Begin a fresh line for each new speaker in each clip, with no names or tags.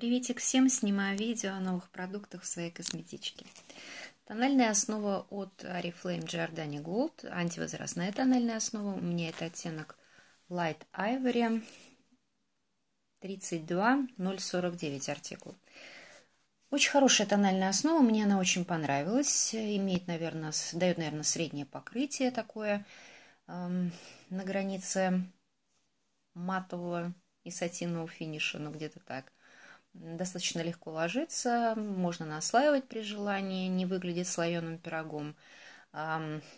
Приветик всем! Снимаю видео о новых продуктах в своей косметичке. Тональная основа от Oriflame Giordani Gold, антивозрастная тональная основа. У меня это оттенок Light Ivory 32049 артикул. Очень хорошая тональная основа, мне она очень понравилась. Имеет, наверное, дает, наверное, среднее покрытие такое эм, на границе матового и сатинового финиша, ну где-то так достаточно легко ложится, можно наслаивать при желании, не выглядит слоеным пирогом.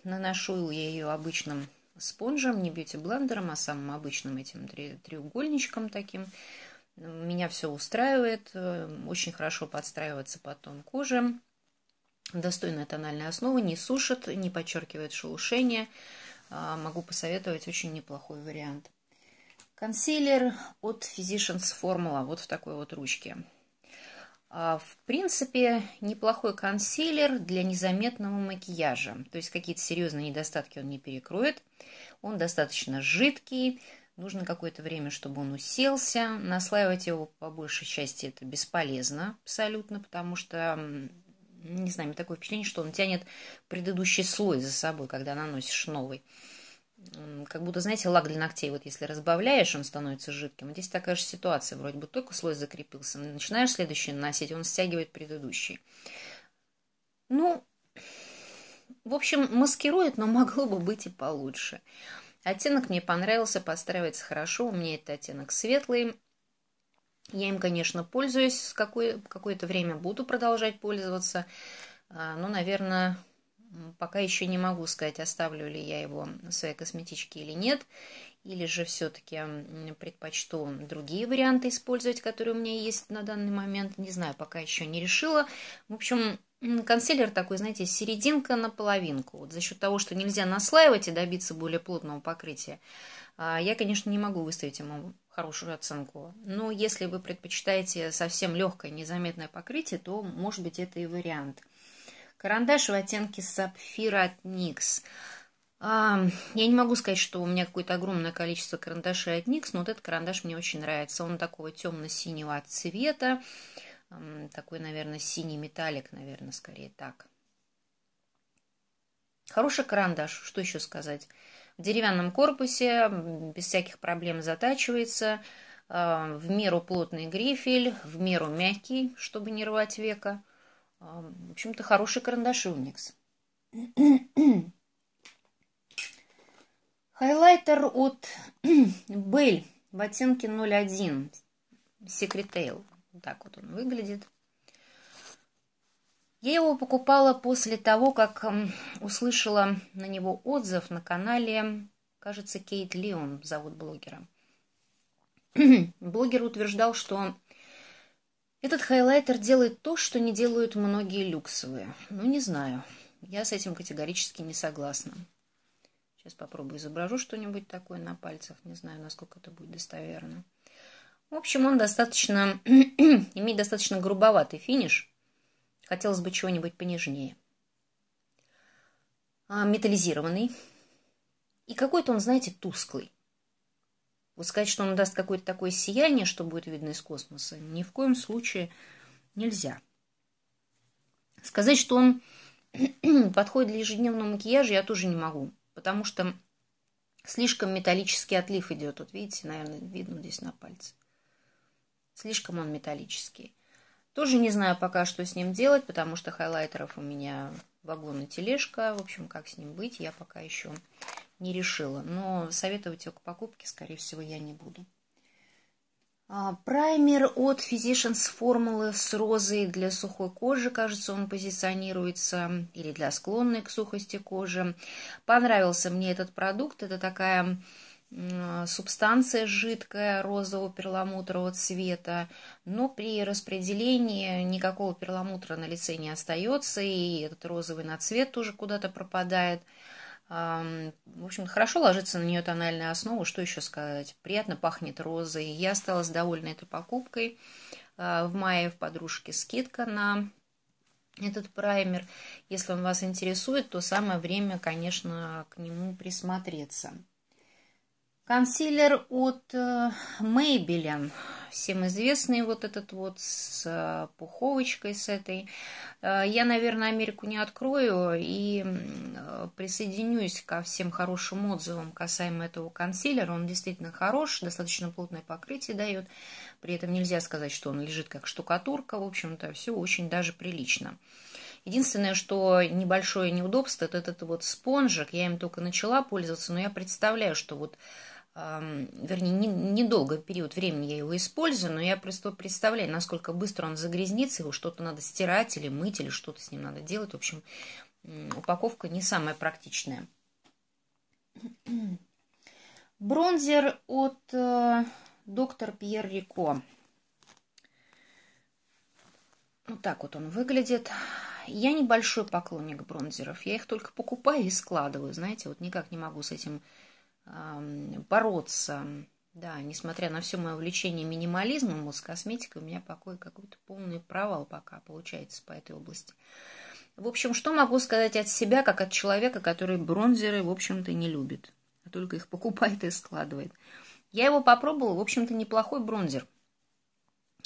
Наношу я ее обычным спонжем, не бьюти-блендером, а самым обычным этим треугольничком таким. Меня все устраивает, э, очень хорошо подстраивается потом тон Достойная тональная основа, не сушит, не подчеркивает шелушение. А, могу посоветовать очень неплохой вариант. Консилер от Physicians Formula, вот в такой вот ручке. А, в принципе, неплохой консилер для незаметного макияжа. То есть какие-то серьезные недостатки он не перекроет. Он достаточно жидкий, нужно какое-то время, чтобы он уселся. Наслаивать его по большей части это бесполезно абсолютно, потому что, не знаю, такое впечатление, что он тянет предыдущий слой за собой, когда наносишь новый как будто, знаете, лак для ногтей, вот если разбавляешь, он становится жидким. Здесь такая же ситуация, вроде бы только слой закрепился, начинаешь следующий наносить, он стягивает предыдущий. Ну, в общем, маскирует, но могло бы быть и получше. Оттенок мне понравился, подстраивается хорошо, у меня этот оттенок светлый. Я им, конечно, пользуюсь, какое-то время буду продолжать пользоваться, а, Но, ну, наверное, Пока еще не могу сказать, оставлю ли я его в своей косметичке или нет. Или же все-таки предпочту другие варианты использовать, которые у меня есть на данный момент. Не знаю, пока еще не решила. В общем, консилер такой, знаете, серединка на половинку. Вот за счет того, что нельзя наслаивать и добиться более плотного покрытия, а, я, конечно, не могу выставить ему хорошую оценку. Но если вы предпочитаете совсем легкое, незаметное покрытие, то, может быть, это и вариант – Карандаш в оттенке сапфира от Никс. Я не могу сказать, что у меня какое-то огромное количество карандашей от Никс, но вот этот карандаш мне очень нравится. Он такого темно-синего цвета, такой, наверное, синий металлик, наверное, скорее так. Хороший карандаш, что еще сказать. В деревянном корпусе без всяких проблем затачивается, в меру плотный грифель, в меру мягкий, чтобы не рвать века – в общем-то, хорошие карандаши у Никс. Хайлайтер от Бель в оттенке 01. Секретейл. так вот он выглядит. Я его покупала после того, как услышала на него отзыв на канале, кажется, Кейт Леон, зовут блогера. Блогер утверждал, что этот хайлайтер делает то, что не делают многие люксовые. Ну, не знаю. Я с этим категорически не согласна. Сейчас попробую изображу что-нибудь такое на пальцах. Не знаю, насколько это будет достоверно. В общем, он достаточно... имеет достаточно грубоватый финиш. Хотелось бы чего-нибудь понежнее. А, металлизированный. И какой-то он, знаете, тусклый. Вот сказать, что он даст какое-то такое сияние, что будет видно из космоса, ни в коем случае нельзя. Сказать, что он подходит для ежедневного макияжа, я тоже не могу, потому что слишком металлический отлив идет. Вот видите, наверное, видно здесь на пальце. Слишком он металлический. Тоже не знаю пока, что с ним делать, потому что хайлайтеров у меня вагон и тележка. В общем, как с ним быть, я пока еще не решила. Но советовать ее к покупке, скорее всего, я не буду. А, праймер от Physicians Formula с розой для сухой кожи, кажется, он позиционируется, или для склонной к сухости кожи. Понравился мне этот продукт, это такая субстанция жидкая розового перламутрового цвета, но при распределении никакого перламутра на лице не остается, и этот розовый цвет тоже куда-то пропадает. В общем, хорошо ложится на нее тональная основа, что еще сказать. Приятно пахнет розой. Я осталась довольна этой покупкой. А, в мае в подружке скидка на этот праймер. Если он вас интересует, то самое время, конечно, к нему присмотреться. Консилер от Maybelline, э, всем известный вот этот вот с э, пуховочкой с этой. Э, я, наверное, Америку не открою и присоединюсь ко всем хорошим отзывам касаемо этого консилера. Он действительно хорош, достаточно плотное покрытие дает. При этом нельзя сказать, что он лежит как штукатурка. В общем-то, все очень даже прилично. Единственное, что небольшое неудобство, это этот вот спонжик. Я им только начала пользоваться, но я представляю, что вот вернее, недолго не период времени я его использую, но я просто представляю, насколько быстро он загрязнится, его что-то надо стирать или мыть, или что-то с ним надо делать. В общем, упаковка не самая практичная. Бронзер от э, доктор Пьер Рико. Вот так вот он выглядит. Я небольшой поклонник бронзеров. Я их только покупаю и складываю. Знаете, вот никак не могу с этим бороться. Да, несмотря на все мое увлечение минимализмом, вот с косметикой у меня покой какой-то полный провал пока получается по этой области. В общем, что могу сказать от себя, как от человека, который бронзеры, в общем-то, не любит, а только их покупает и складывает. Я его попробовала, в общем-то, неплохой бронзер.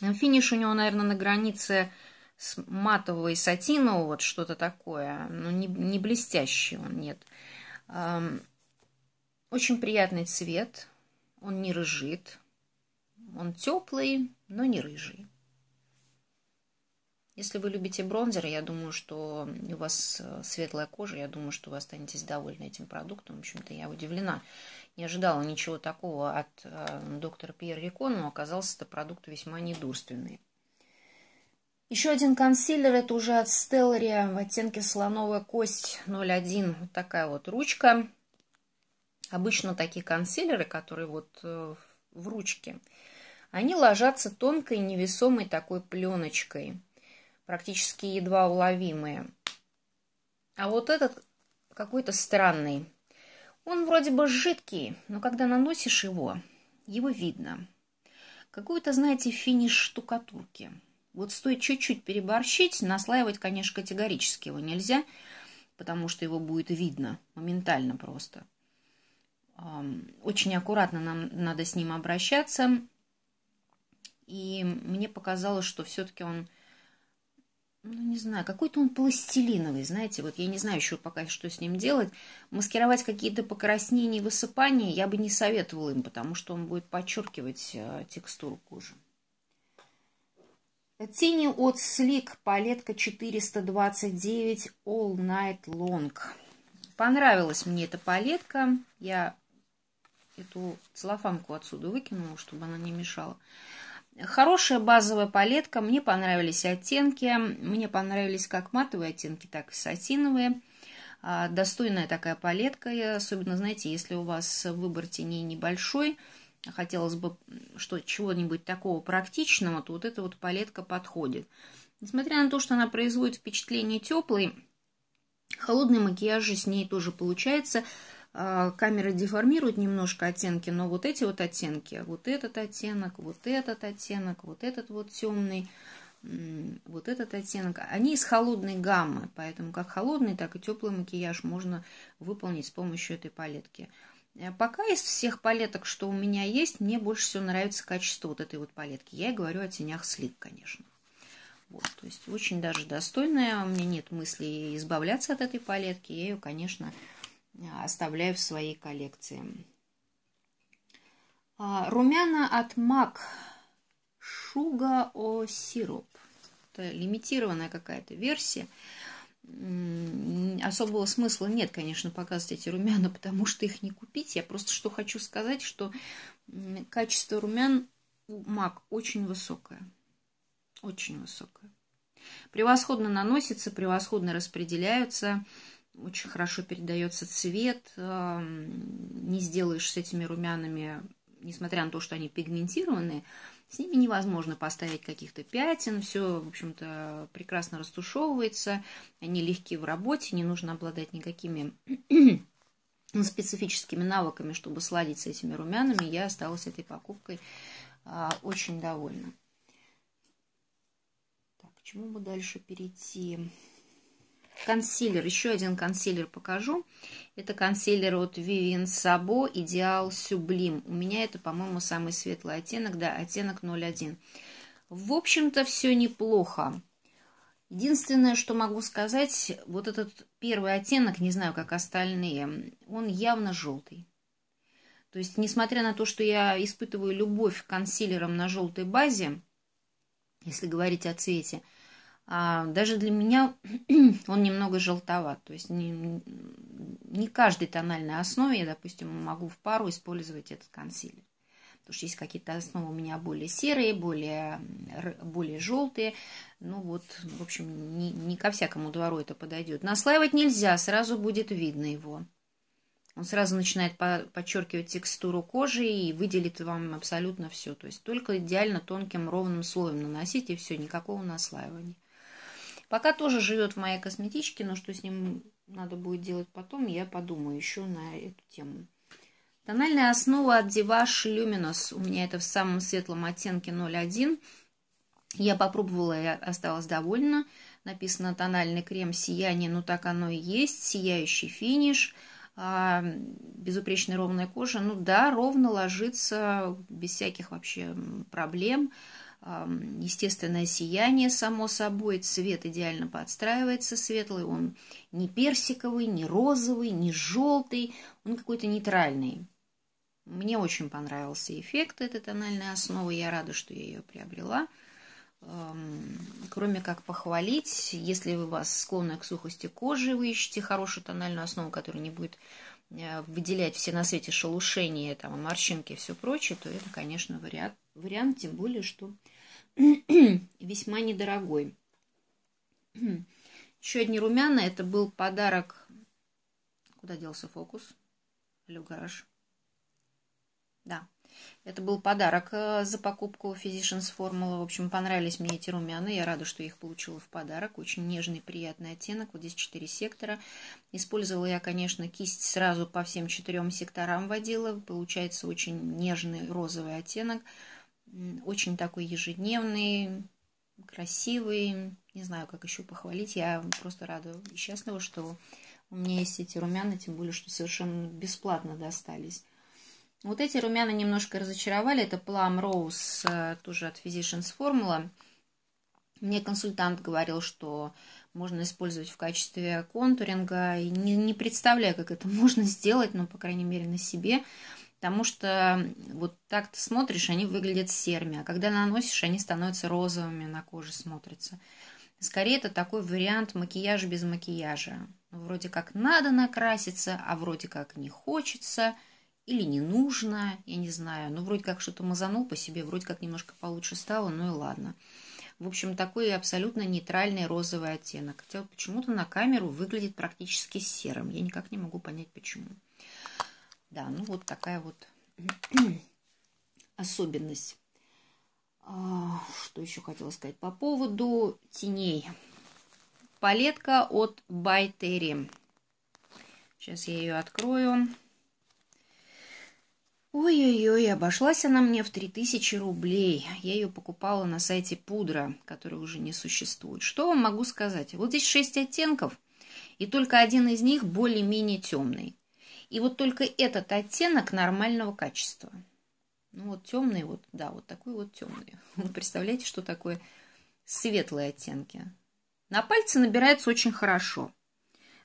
Финиш у него, наверное, на границе с матового и сатинового, вот что-то такое. но не, не блестящий он, нет. Очень приятный цвет, он не рыжит. Он теплый, но не рыжий. Если вы любите бронзер, я думаю, что у вас э, светлая кожа, я думаю, что вы останетесь довольны этим продуктом. В общем-то, я удивлена. Не ожидала ничего такого от э, доктора Пьер Рико, но оказался это продукт весьма недурственный. Еще один консилер, это уже от Стеллария в оттенке слоновая кость 01. Вот такая вот ручка. Обычно такие консилеры, которые вот э, в ручке, они ложатся тонкой невесомой такой пленочкой, практически едва уловимые. А вот этот какой-то странный. Он вроде бы жидкий, но когда наносишь его, его видно. Какой-то, знаете, финиш штукатурки. Вот стоит чуть-чуть переборщить, наслаивать, конечно, категорически его нельзя, потому что его будет видно моментально просто. Очень аккуратно нам надо с ним обращаться. И мне показалось, что все-таки он, ну не знаю, какой-то он пластилиновый, знаете, вот я не знаю еще пока, что с ним делать. Маскировать какие-то покраснения и высыпания я бы не советовала им, потому что он будет подчеркивать э, текстуру кожи. Тени от Slick, палетка 429 All Night Long. Понравилась мне эта палетка. Я Эту целлофанку отсюда выкинула, чтобы она не мешала. Хорошая базовая палетка. Мне понравились оттенки. Мне понравились как матовые оттенки, так и сатиновые. А, достойная такая палетка. особенно, знаете, если у вас выбор теней небольшой, хотелось бы что чего-нибудь такого практичного, то вот эта вот палетка подходит. Несмотря на то, что она производит впечатление теплой, холодные макияжи с ней тоже получается. А, камера деформирует немножко оттенки, но вот эти вот оттенки, вот этот оттенок, вот этот оттенок, вот этот вот темный, вот этот оттенок, они из холодной гаммы, поэтому как холодный, так и теплый макияж можно выполнить с помощью этой палетки. Э, пока из всех палеток, что у меня есть, мне больше всего нравится качество вот этой вот палетки. Я и говорю о тенях слик, конечно. Вот, то есть очень даже достойная. У меня нет мысли избавляться от этой палетки. Я ее, конечно, оставляю в своей коллекции. А, румяна от MAC Шуга О Сироп. Это лимитированная какая-то версия. Особого смысла нет, конечно, показывать эти румяна, потому что их не купить. Я просто что хочу сказать, что качество румян у MAC очень высокое. Очень высокое. Превосходно наносится, превосходно распределяются очень хорошо передается цвет, не сделаешь с этими румянами, несмотря на то, что они пигментированные, с ними невозможно поставить каких-то пятен, все, в общем-то, прекрасно растушевывается, они легкие в работе, не нужно обладать никакими специфическими навыками, чтобы сладить с этими румянами. Я осталась этой покупкой а, очень довольна. Так, к чему мы дальше перейти? Консилер, еще один консилер покажу. Это консилер от Vivienne Sabo Идеал Сюблим. У меня это, по-моему, самый светлый оттенок, да, оттенок 01. В общем-то, все неплохо. Единственное, что могу сказать, вот этот первый оттенок, не знаю, как остальные, он явно желтый. То есть, несмотря на то, что я испытываю любовь к консилерам на желтой базе, если говорить о цвете – а даже для меня он немного желтоват. То есть не, не каждой тональной основе я, допустим, могу в пару использовать этот консилер. Потому что есть какие-то основы у меня более серые, более, более желтые. Ну вот, в общем, не, не ко всякому двору это подойдет. Наслаивать нельзя, сразу будет видно его. Он сразу начинает подчеркивать текстуру кожи и выделит вам абсолютно все. То есть только идеально тонким ровным слоем наносите, и все, никакого наслаивания. Пока тоже живет в моей косметичке, но что с ним надо будет делать потом, я подумаю еще на эту тему. Тональная основа от Divash Luminous. У меня это в самом светлом оттенке 01. Я попробовала и осталась довольна. Написано тональный крем сияние, ну так оно и есть. Сияющий финиш. А, безупречная ровная кожа. Ну да, ровно ложится, без всяких вообще проблем естественное сияние, само собой, цвет идеально подстраивается светлый, он не персиковый, не розовый, не желтый, он какой-то нейтральный. Мне очень понравился эффект этой тональной основы, я рада, что я ее приобрела. Кроме как похвалить, если вы вас склонны к сухости кожи, вы ищете хорошую тональную основу, которая не будет э, выделять все на свете шелушения, там, морщинки и все прочее, то это, конечно, вариант, вариант тем более, что весьма недорогой. Еще одни румяна. Это был подарок... Куда делся фокус? Алло, гараж. Да. Это был подарок э, за покупку Physicians Formula. В общем, понравились мне эти румяна. Я рада, что я их получила в подарок. Очень нежный, приятный оттенок. Вот здесь 4 сектора. Использовала я, конечно, кисть сразу по всем четырем секторам водила. Получается очень нежный розовый оттенок очень такой ежедневный, красивый. Не знаю, как еще похвалить. Я просто рада и счастлива, что у меня есть эти румяна, тем более, что совершенно бесплатно достались. Вот эти румяна немножко разочаровали. Это Plum Rose, э, тоже от Physicians Formula. Мне консультант говорил, что можно использовать в качестве контуринга. И не, не представляю, как это можно сделать, но, по крайней мере, на себе. Потому что вот так ты смотришь, они выглядят серыми, а когда наносишь, они становятся розовыми, на коже смотрятся. Скорее, это такой вариант макияжа без макияжа. Ну, вроде как надо накраситься, а вроде как не хочется или не нужно, я не знаю. Ну, вроде как что-то мазанул по себе, вроде как немножко получше стало, ну и ладно. В общем, такой абсолютно нейтральный розовый оттенок. Хотя вот почему-то на камеру выглядит практически серым. Я никак не могу понять, почему. Да, ну вот такая вот особенность. А, что еще хотела сказать по поводу теней. Палетка от Байтери. Сейчас я ее открою. Ой-ой-ой, обошлась она мне в 3000 рублей. Я ее покупала на сайте Пудра, который уже не существует. Что вам могу сказать? Вот здесь 6 оттенков, и только один из них более-менее темный. И вот только этот оттенок нормального качества. Ну вот темный, вот, да, вот такой вот темный. Вы представляете, что такое светлые оттенки? На пальце набирается очень хорошо,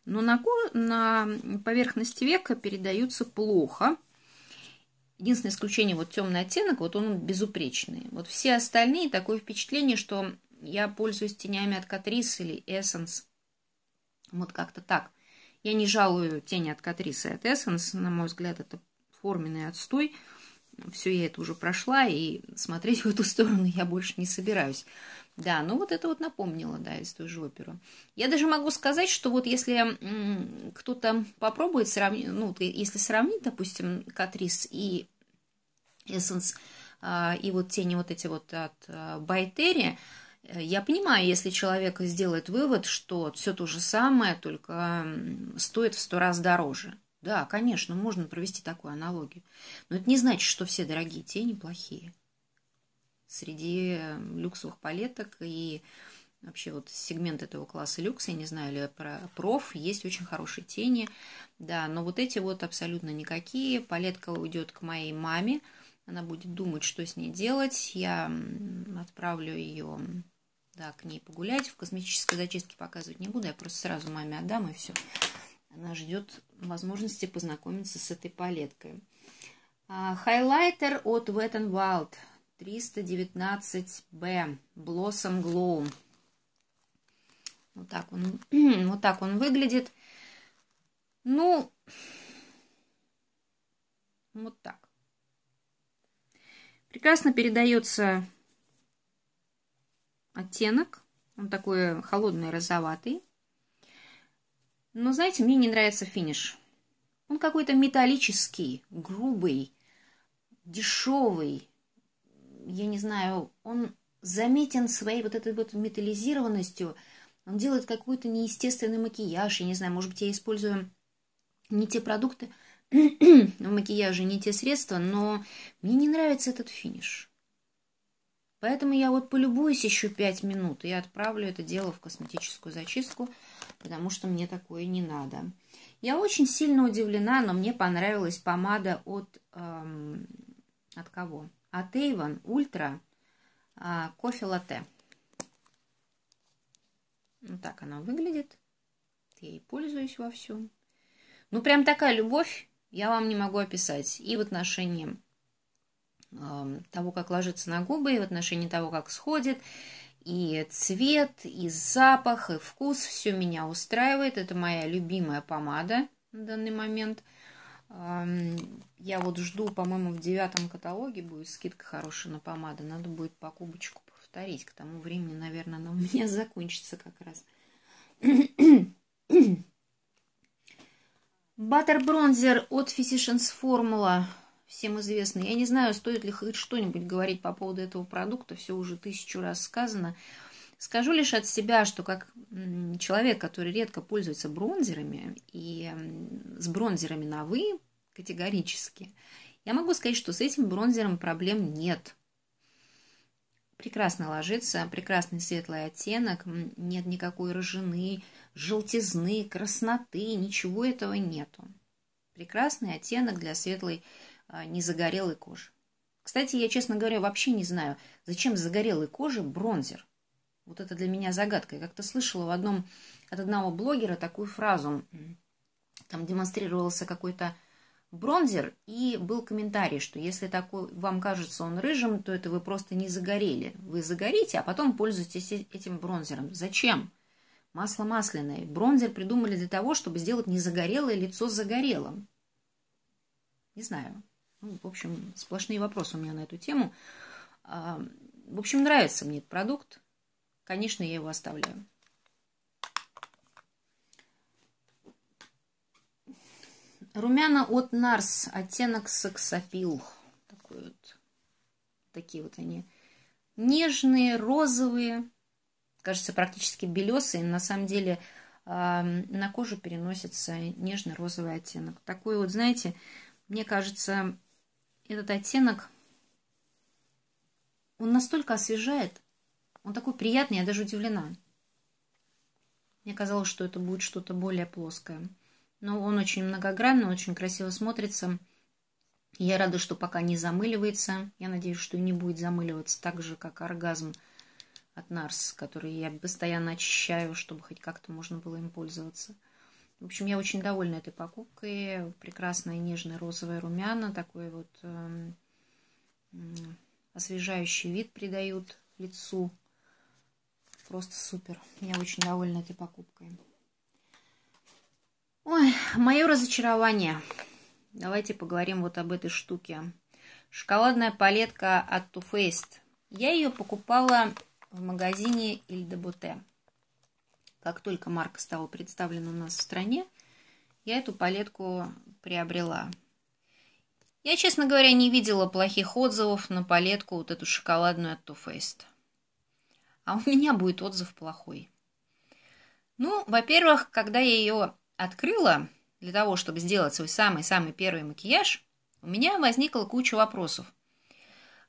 но на, на поверхности века передаются плохо. Единственное исключение, вот темный оттенок, вот он безупречный. Вот все остальные, такое впечатление, что я пользуюсь тенями от Catrice или Essence. Вот как-то так. Я не жалую тени от Катрисы и от Эссенс. На мой взгляд, это форменный отстой. Все, я это уже прошла, и смотреть в эту сторону я больше не собираюсь. Да, ну вот это вот напомнило, да, из той же оперы. Я даже могу сказать, что вот если кто-то попробует сравнить, ну, если сравнить, допустим, Катрис и Эссенс, а, и вот тени вот эти вот от а, Байтери, я понимаю, если человек сделает вывод, что все то же самое, только стоит в сто раз дороже. Да, конечно, можно провести такую аналогию. Но это не значит, что все дорогие тени плохие. Среди люксовых палеток и вообще вот сегмент этого класса люкс я не знаю, или про проф, есть очень хорошие тени, да, но вот эти вот абсолютно никакие. Палетка уйдет к моей маме, она будет думать, что с ней делать. Я отправлю ее да, к ней погулять. В косметической зачистке показывать не буду, я просто сразу маме отдам и все. Она ждет возможности познакомиться с этой палеткой. А, хайлайтер от Wet n Wild 319B Blossom Glow. Вот так он, вот так он выглядит. Ну, вот так. Прекрасно передается оттенок. Он такой холодный, розоватый. Но, знаете, мне не нравится финиш. Он какой-то металлический, грубый, дешевый. Я не знаю, он заметен своей вот этой вот металлизированностью. Он делает какой-то неестественный макияж. Я не знаю, может быть, я использую не те продукты в макияже, не те средства, но мне не нравится этот финиш. Поэтому я вот полюбуюсь еще пять минут и отправлю это дело в косметическую зачистку, потому что мне такое не надо. Я очень сильно удивлена, но мне понравилась помада от... Эм, от кого? От Avon Ultra э, кофе латте. Вот так она выглядит. Я ей пользуюсь во всем. Ну, прям такая любовь, я вам не могу описать. И в отношении того, как ложится на губы, и в отношении того, как сходит, и цвет, и запах, и вкус, все меня устраивает. Это моя любимая помада на данный момент. Я вот жду, по-моему, в девятом каталоге будет скидка хорошая на помады. Надо будет по кубочку повторить. К тому времени, наверное, она у меня закончится как раз. Баттер бронзер от Physicians Formula всем известно. Я не знаю, стоит ли хоть что-нибудь говорить по поводу этого продукта, все уже тысячу раз сказано. Скажу лишь от себя, что как человек, который редко пользуется бронзерами и с бронзерами на «вы» категорически, я могу сказать, что с этим бронзером проблем нет. Прекрасно ложится, прекрасный светлый оттенок, нет никакой рыжины, желтизны, красноты, ничего этого нету. Прекрасный оттенок для светлой а, не загорелой кожи. Кстати, я, честно говоря, вообще не знаю, зачем загорелой коже бронзер. Вот это для меня загадка. Я как-то слышала в одном, от одного блогера такую фразу. Там демонстрировался какой-то бронзер, и был комментарий, что если такой вам кажется он рыжим, то это вы просто не загорели. Вы загорите, а потом пользуетесь э, этим бронзером. Зачем? Масло масляное. Бронзер придумали для того, чтобы сделать незагорелое лицо загорелым. Не знаю. Ну, в общем, сплошные вопросы у меня на эту тему. А, в общем, нравится мне этот продукт. Конечно, я его оставляю. Румяна от NARS оттенок саксопил. Такой вот. Такие вот они нежные, розовые, кажется, практически белесые. На самом деле э, на кожу переносится нежно-розовый оттенок. Такой вот, знаете, мне кажется, этот оттенок, он настолько освежает, он такой приятный, я даже удивлена. Мне казалось, что это будет что-то более плоское. Но он очень многогранный, очень красиво смотрится. Я рада, что пока не замыливается. Я надеюсь, что и не будет замыливаться так же, как оргазм от Нарс, который я постоянно очищаю, чтобы хоть как-то можно было им пользоваться. В общем, я очень довольна этой покупкой. Прекрасная нежная розовая румяна, такой вот эм, освежающий вид придают лицу. Просто супер. Я очень довольна этой покупкой. Ой, мое разочарование. Давайте поговорим вот об этой штуке. Шоколадная палетка от Too Faced. Я ее покупала в магазине Ильдебуте. Как только марка стала представлена у нас в стране, я эту палетку приобрела. Я, честно говоря, не видела плохих отзывов на палетку, вот эту шоколадную от Too Faced. А у меня будет отзыв плохой. Ну, во-первых, когда я ее открыла для того, чтобы сделать свой самый-самый первый макияж, у меня возникла куча вопросов.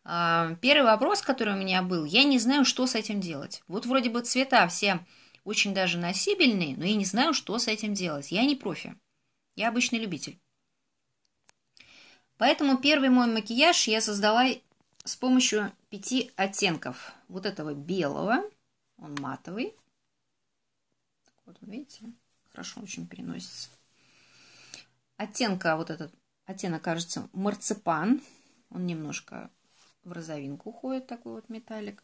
А, первый вопрос, который у меня был, я не знаю, что с этим делать. Вот вроде бы цвета все очень даже носибельные, но я не знаю, что с этим делать. Я не профи. Я обычный любитель. Поэтому первый мой макияж я создала с помощью пяти оттенков. Вот этого белого, он матовый. Вот, видите, хорошо очень переносится. Оттенка, вот этот оттенок, кажется, марципан. Он немножко в розовинку уходит, такой вот металлик.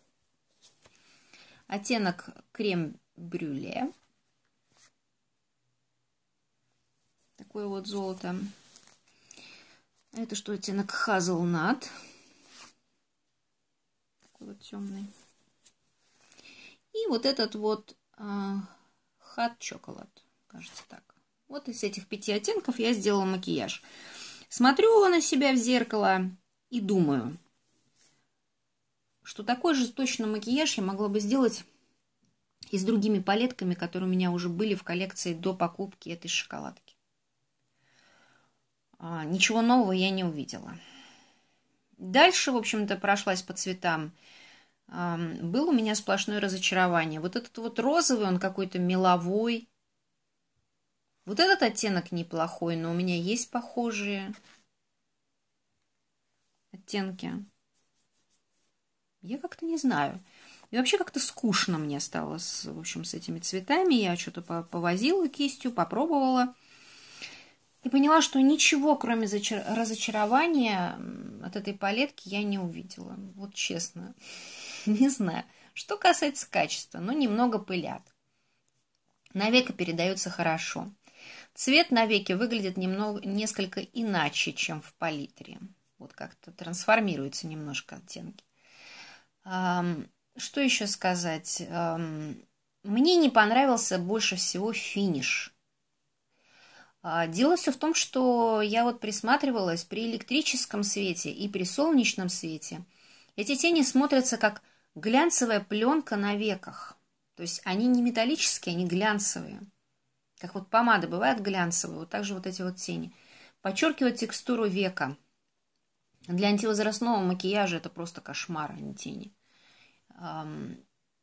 Оттенок крем брюле. Такое вот золото. Это что, оттенок хазлнат. Такой вот темный. И вот этот вот а, хат шоколад, кажется так. Вот из этих пяти оттенков я сделала макияж. Смотрю на себя в зеркало и думаю, что такой же точно макияж я могла бы сделать и с другими палетками, которые у меня уже были в коллекции до покупки этой шоколадки. А, ничего нового я не увидела. Дальше, в общем-то, прошлась по цветам. А, было у меня сплошное разочарование. Вот этот вот розовый, он какой-то меловой. Вот этот оттенок неплохой, но у меня есть похожие оттенки. Я как-то не знаю. И вообще как-то скучно мне стало с, в общем, с этими цветами. Я что-то повозила кистью, попробовала. И поняла, что ничего, кроме разочарования от этой палетки я не увидела. Вот честно. Не знаю. Что касается качества, ну, немного пылят. Навека передается хорошо. Цвет навеки выглядит немного, несколько иначе, чем в палитре. Вот как-то трансформируются немножко оттенки. Что еще сказать? Эм, мне не понравился больше всего финиш. А, дело все в том, что я вот присматривалась при электрическом свете и при солнечном свете. Эти тени смотрятся как глянцевая пленка на веках. То есть они не металлические, они глянцевые. Как вот помады бывают глянцевые, вот также вот эти вот тени. Подчеркивают текстуру века. Для антивозрастного макияжа это просто кошмар, а не тени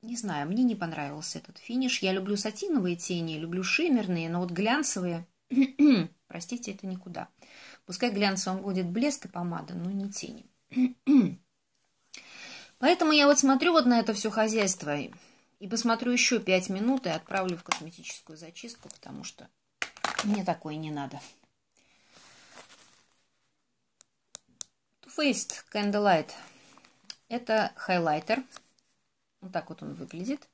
не знаю, мне не понравился этот финиш. Я люблю сатиновые тени, люблю шиммерные, но вот глянцевые, простите, это никуда. Пускай глянцевым будет блеск и помада, но не тени. Поэтому я вот смотрю вот на это все хозяйство и, и посмотрю еще 5 минут и отправлю в косметическую зачистку, потому что мне такое не надо. Too Faced Candlelight. Это хайлайтер вот так вот он выглядит.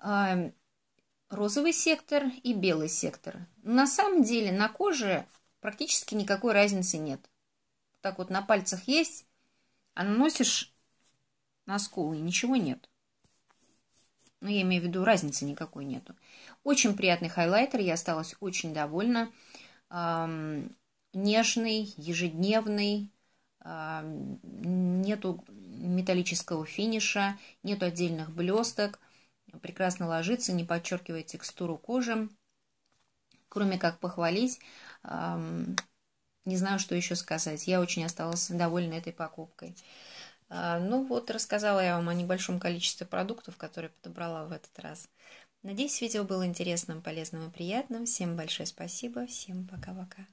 А, розовый сектор и белый сектор. На самом деле на коже практически никакой разницы нет. Так вот на пальцах есть, а наносишь на скулы и ничего нет. Но ну, я имею в виду, разницы никакой нету. Очень приятный хайлайтер, я осталась очень довольна. Эм, нежный, ежедневный, эм, нету металлического финиша, нет отдельных блесток, прекрасно ложится, не подчеркивает текстуру кожи. Кроме как похвалить, не знаю, что еще сказать. Я очень осталась довольна этой покупкой. А, ну вот, рассказала я вам о небольшом количестве продуктов, которые подобрала в этот раз. Надеюсь, видео было интересным, полезным и приятным. Всем большое спасибо. Всем пока-пока.